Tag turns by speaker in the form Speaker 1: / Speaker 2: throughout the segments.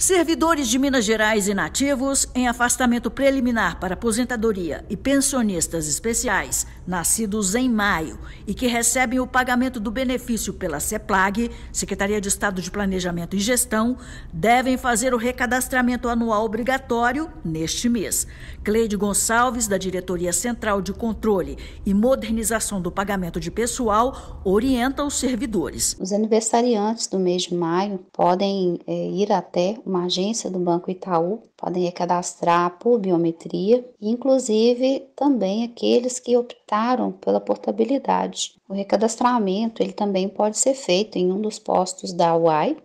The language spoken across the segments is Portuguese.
Speaker 1: Servidores de Minas Gerais inativos em afastamento preliminar para aposentadoria e pensionistas especiais, nascidos em maio e que recebem o pagamento do benefício pela CEPLAG, Secretaria de Estado de Planejamento e Gestão, devem fazer o recadastramento anual obrigatório neste mês. Cleide Gonçalves, da Diretoria Central de Controle e Modernização do Pagamento de Pessoal, orienta os servidores.
Speaker 2: Os aniversariantes do mês de maio podem é, ir até uma agência do Banco Itaú, podem recadastrar por biometria, inclusive também aqueles que optaram pela portabilidade. O recadastramento ele também pode ser feito em um dos postos da UAI,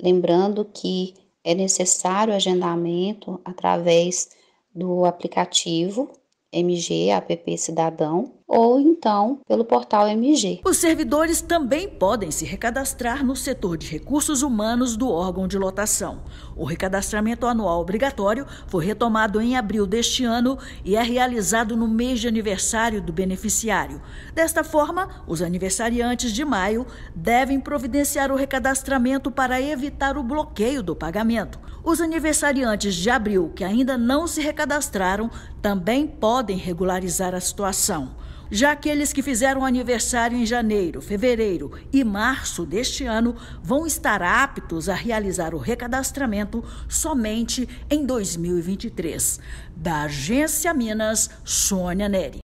Speaker 2: lembrando que é necessário agendamento através do aplicativo MG App Cidadão ou então pelo portal MG.
Speaker 1: Os servidores também podem se recadastrar no setor de recursos humanos do órgão de lotação. O recadastramento anual obrigatório foi retomado em abril deste ano e é realizado no mês de aniversário do beneficiário. Desta forma, os aniversariantes de maio devem providenciar o recadastramento para evitar o bloqueio do pagamento. Os aniversariantes de abril que ainda não se recadastraram também podem regularizar a situação. Já aqueles que fizeram aniversário em janeiro, fevereiro e março deste ano vão estar aptos a realizar o recadastramento somente em 2023. Da Agência Minas, Sônia Neri.